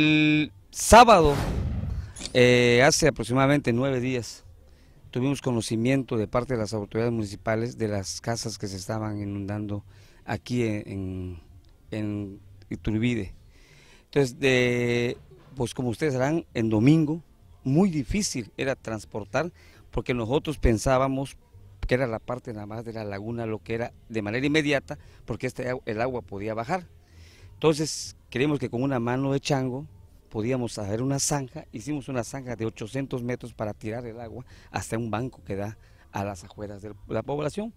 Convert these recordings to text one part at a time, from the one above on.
El sábado, eh, hace aproximadamente nueve días, tuvimos conocimiento de parte de las autoridades municipales de las casas que se estaban inundando aquí en, en Iturbide. Entonces, pues como ustedes sabrán, en domingo muy difícil era transportar porque nosotros pensábamos que era la parte nada más de la laguna lo que era de manera inmediata porque este, el agua podía bajar. Entonces, creemos que con una mano de chango podíamos hacer una zanja, hicimos una zanja de 800 metros para tirar el agua hasta un banco que da a las afueras de la población.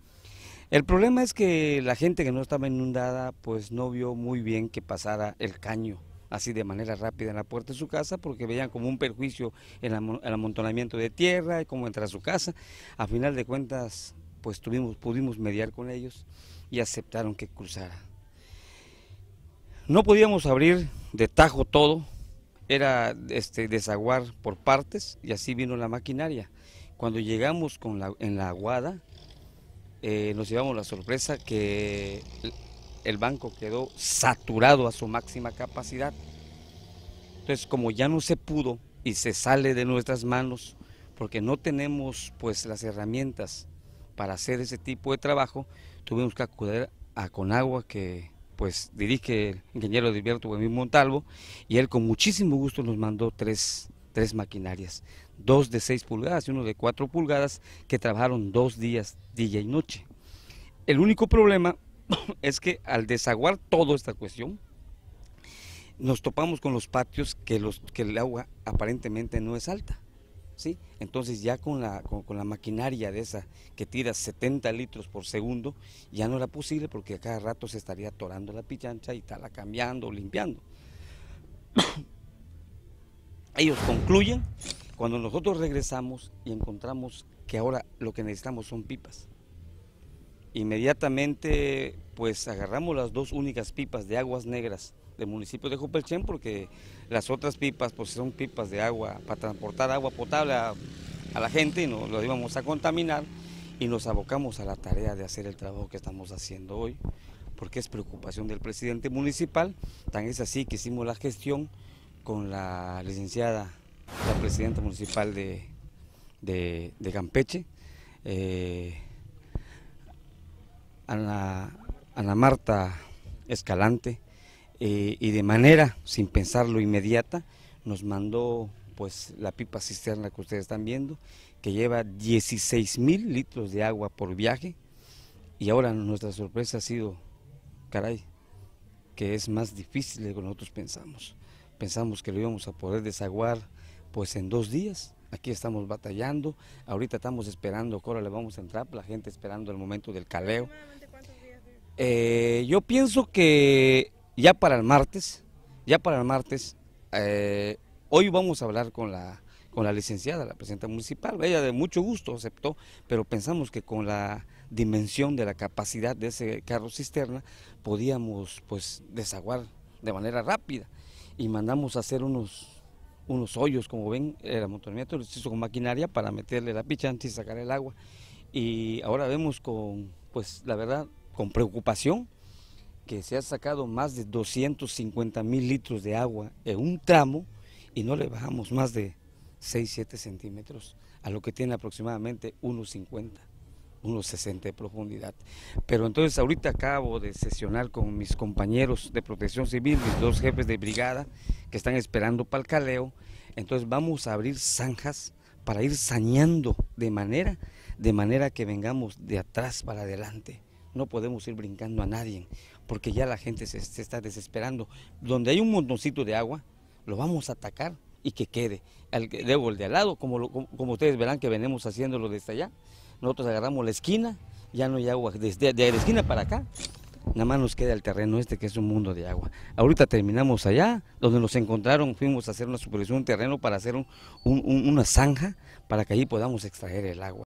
El problema es que la gente que no estaba inundada pues no vio muy bien que pasara el caño así de manera rápida en la puerta de su casa porque veían como un perjuicio el, el amontonamiento de tierra y cómo entra a su casa. A final de cuentas pues tuvimos, pudimos mediar con ellos y aceptaron que cruzara no podíamos abrir de tajo todo, era este, desaguar por partes y así vino la maquinaria. Cuando llegamos con la, en la aguada, eh, nos llevamos la sorpresa que el banco quedó saturado a su máxima capacidad. Entonces, como ya no se pudo y se sale de nuestras manos, porque no tenemos pues las herramientas para hacer ese tipo de trabajo, tuvimos que acudir a agua que pues dirige el ingeniero Dilberto Guemín Montalvo y él con muchísimo gusto nos mandó tres, maquinarias, dos de seis pulgadas y uno de cuatro pulgadas que trabajaron dos días día y noche. El único problema es que al desaguar toda esta cuestión, nos topamos con los patios que, los, que el agua aparentemente no es alta. Entonces ya con la, con, la maquinaria de esa que tira 70 litros por segundo, ya no era posible porque a cada rato se estaría atorando la pichancha y estarla cambiando, limpiando. Ellos concluyen, cuando nosotros regresamos y encontramos que ahora lo que necesitamos son pipas. Inmediatamente pues agarramos las dos únicas pipas de aguas negras del municipio de Jopelchen porque las otras pipas pues son pipas de agua para transportar agua potable a, la gente y nos lo íbamos a contaminar y nos abocamos a la tarea de hacer el trabajo que estamos haciendo hoy porque es preocupación del presidente municipal, tan es así que hicimos la gestión con la licenciada, la presidenta municipal de, de, Campeche, eh, Ana Marta Escalante, eh, y de manera, sin pensarlo inmediata, nos mandó pues la pipa cisterna que ustedes están viendo, que lleva 16 mil litros de agua por viaje, y ahora nuestra sorpresa ha sido, caray, que es más difícil de lo que nosotros pensamos. Pensamos que lo íbamos a poder desaguar pues en dos días. Aquí estamos batallando, ahorita estamos esperando, ahora le vamos a entrar, la gente esperando el momento del caleo. Eh, yo pienso que ya para el martes, ya para el martes, eh, hoy vamos a hablar con la, con la licenciada, la presidenta municipal. Ella de mucho gusto aceptó, pero pensamos que con la dimensión de la capacidad de ese carro cisterna podíamos pues desaguar de manera rápida y mandamos a hacer unos, unos hoyos, como ven, el amontonamiento lo hizo con maquinaria para meterle la antes y sacar el agua. Y ahora vemos con, pues la verdad, con preocupación que se ha sacado más de 250 mil litros de agua en un tramo y no le bajamos más de 6-7 centímetros a lo que tiene aproximadamente 1,50 1,60 de profundidad. Pero entonces ahorita acabo de sesionar con mis compañeros de protección civil, mis dos jefes de brigada que están esperando para el caleo. Entonces vamos a abrir zanjas para ir sañando de manera, de manera que vengamos de atrás para adelante. No podemos ir brincando a nadie, porque ya la gente se, está desesperando. Donde hay un montoncito de agua, lo vamos a atacar y que quede. El, debo el de al lado, como, ustedes verán que venimos haciéndolo desde allá. Nosotros agarramos la esquina, ya no hay agua desde la esquina para acá. Nada más nos queda el terreno este que es un mundo de agua. Ahorita terminamos allá, donde nos encontraron, fuimos a hacer una supervisión, un terreno para hacer una zanja, para que allí podamos extraer el agua.